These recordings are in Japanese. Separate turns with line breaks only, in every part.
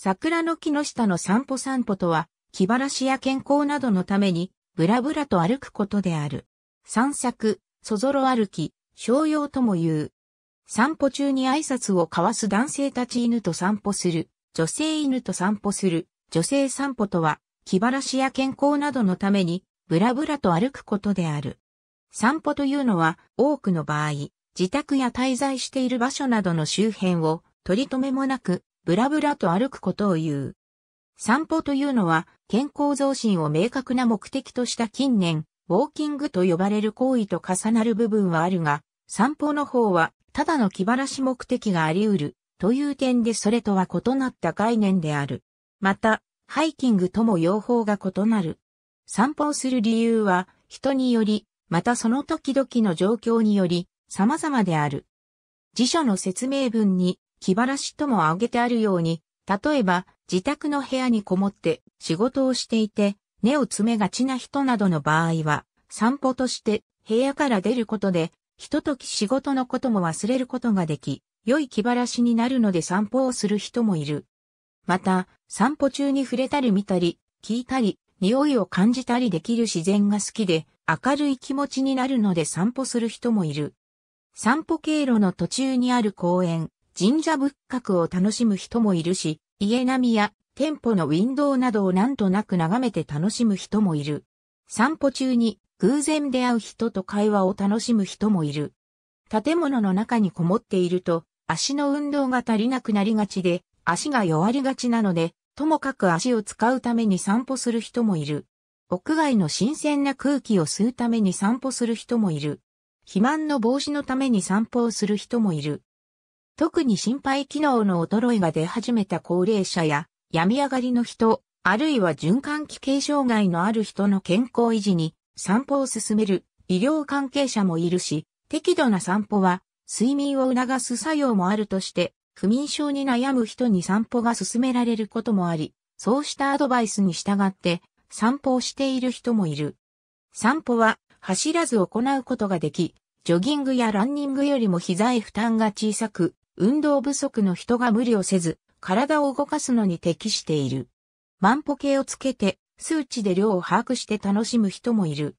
桜の木の下の散歩散歩とは、気晴らしや健康などのために、ぶらぶらと歩くことである。散策、そぞろ歩き、商用とも言う。散歩中に挨拶を交わす男性たち犬と散歩する、女性犬と散歩する、女性散歩とは、気晴らしや健康などのために、ぶらぶらと歩くことである。散歩というのは、多くの場合、自宅や滞在している場所などの周辺を、取り留めもなく、ブラブラと歩くことを言う。散歩というのは、健康増進を明確な目的とした近年、ウォーキングと呼ばれる行為と重なる部分はあるが、散歩の方は、ただの気晴らし目的があり得る、という点でそれとは異なった概念である。また、ハイキングとも用法が異なる。散歩をする理由は、人により、またその時々の状況により、様々である。辞書の説明文に、気晴らしとも挙げてあるように、例えば、自宅の部屋にこもって仕事をしていて、根を詰めがちな人などの場合は、散歩として部屋から出ることで、ひととき仕事のことも忘れることができ、良い気晴らしになるので散歩をする人もいる。また、散歩中に触れたり見たり、聞いたり、匂いを感じたりできる自然が好きで、明るい気持ちになるので散歩する人もいる。散歩経路の途中にある公園、神社仏閣を楽しむ人もいるし、家並みや店舗のウィンドウなどをなんとなく眺めて楽しむ人もいる。散歩中に偶然出会う人と会話を楽しむ人もいる。建物の中にこもっていると、足の運動が足りなくなりがちで、足が弱りがちなので、ともかく足を使うために散歩する人もいる。屋外の新鮮な空気を吸うために散歩する人もいる。肥満の防止のために散歩をする人もいる。特に心肺機能の衰えが出始めた高齢者や、病み上がりの人、あるいは循環器系障害のある人の健康維持に散歩を進める医療関係者もいるし、適度な散歩は睡眠を促す作用もあるとして、不眠症に悩む人に散歩が勧められることもあり、そうしたアドバイスに従って散歩をしている人もいる。散歩は走らず行うことができ、ジョギングやランニングよりも膝へ負担が小さく、運動不足の人が無理をせず、体を動かすのに適している。万歩計をつけて、数値で量を把握して楽しむ人もいる。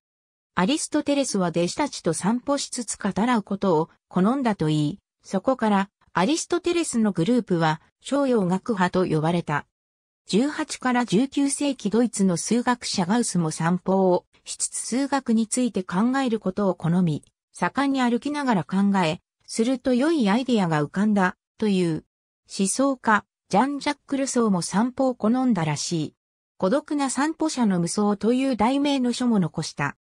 アリストテレスは弟子たちと散歩しつつ語らうことを好んだと言い、そこからアリストテレスのグループは商用学派と呼ばれた。18から19世紀ドイツの数学者ガウスも散歩をしつつ数学について考えることを好み、盛んに歩きながら考え、すると良いアイディアが浮かんだ、という。思想家、ジャン・ジャック・ルソーも散歩を好んだらしい。孤独な散歩者の無双という題名の書も残した。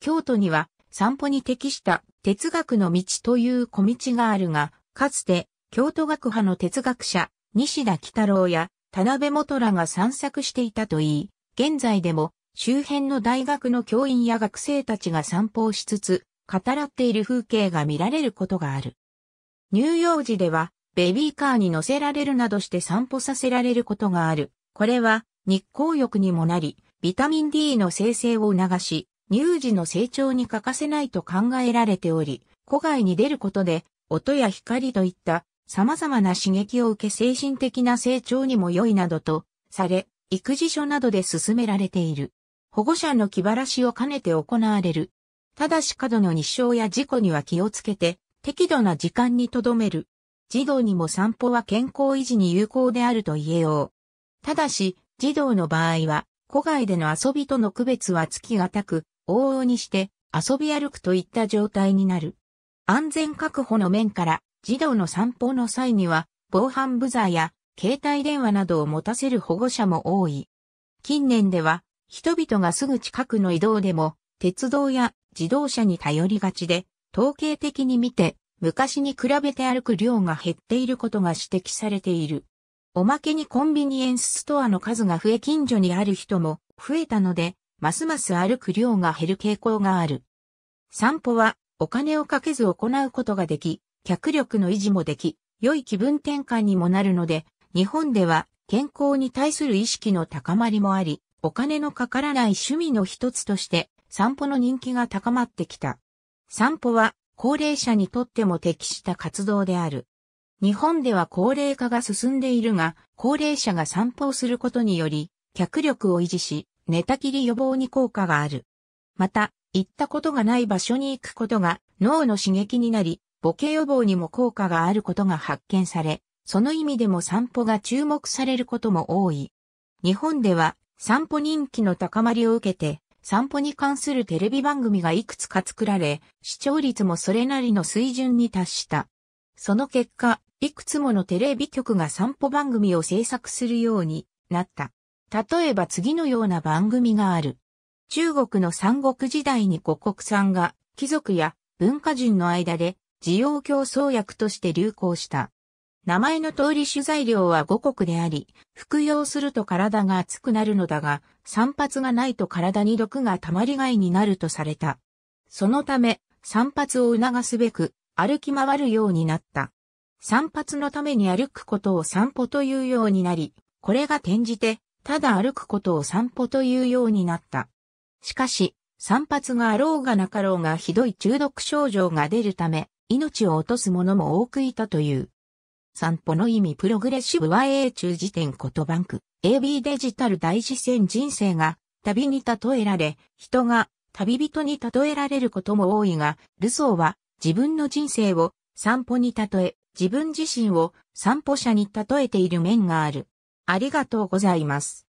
京都には散歩に適した哲学の道という小道があるが、かつて京都学派の哲学者、西田喜太郎や田辺元らが散策していたといい、現在でも周辺の大学の教員や学生たちが散歩をしつつ、語らっている風景が見られることがある。乳幼児では、ベビーカーに乗せられるなどして散歩させられることがある。これは、日光浴にもなり、ビタミン D の生成を促し、乳児の成長に欠かせないと考えられており、戸外に出ることで、音や光といった様々な刺激を受け精神的な成長にも良いなどとされ、育児書などで進められている。保護者の気晴らしを兼ねて行われるただし過度の日照や事故には気をつけて、適度な時間にとどめる。児童にも散歩は健康維持に有効であると言えよう。ただし、児童の場合は、戸外での遊びとの区別はつきがたく、往々にして遊び歩くといった状態になる。安全確保の面から、児童の散歩の際には、防犯ブザーや携帯電話などを持たせる保護者も多い。近年では、人々がすぐ近くの移動でも、鉄道や自動車に頼りがちで、統計的に見て、昔に比べて歩く量が減っていることが指摘されている。おまけにコンビニエンスストアの数が増え近所にある人も増えたので、ますます歩く量が減る傾向がある。散歩はお金をかけず行うことができ、脚力の維持もでき、良い気分転換にもなるので、日本では健康に対する意識の高まりもあり、お金のかからない趣味の一つとして散歩の人気が高まってきた。散歩は高齢者にとっても適した活動である。日本では高齢化が進んでいるが、高齢者が散歩をすることにより、脚力を維持し、寝たきり予防に効果がある。また、行ったことがない場所に行くことが脳の刺激になり、ボケ予防にも効果があることが発見され、その意味でも散歩が注目されることも多い。日本では散歩人気の高まりを受けて、散歩に関するテレビ番組がいくつか作られ、視聴率もそれなりの水準に達した。その結果、いくつものテレビ局が散歩番組を制作するようになった。例えば次のような番組がある。中国の三国時代に五国産が貴族や文化人の間で需要競争薬として流行した。名前の通り取材料は五穀であり、服用すると体が熱くなるのだが、散髪がないと体に毒が溜まりがいになるとされた。そのため、散髪を促すべく、歩き回るようになった。散髪のために歩くことを散歩というようになり、これが転じて、ただ歩くことを散歩というようになった。しかし、散髪があろうがなかろうがひどい中毒症状が出るため、命を落とす者も多くいたという。散歩の意味プログレッシブは英中辞典ことバンク AB デジタル大事線人生が旅に例えられ、人が旅人に例えられることも多いが、ルソーは自分の人生を散歩に例え、自分自身を散歩者に例えている面がある。ありがとうございます。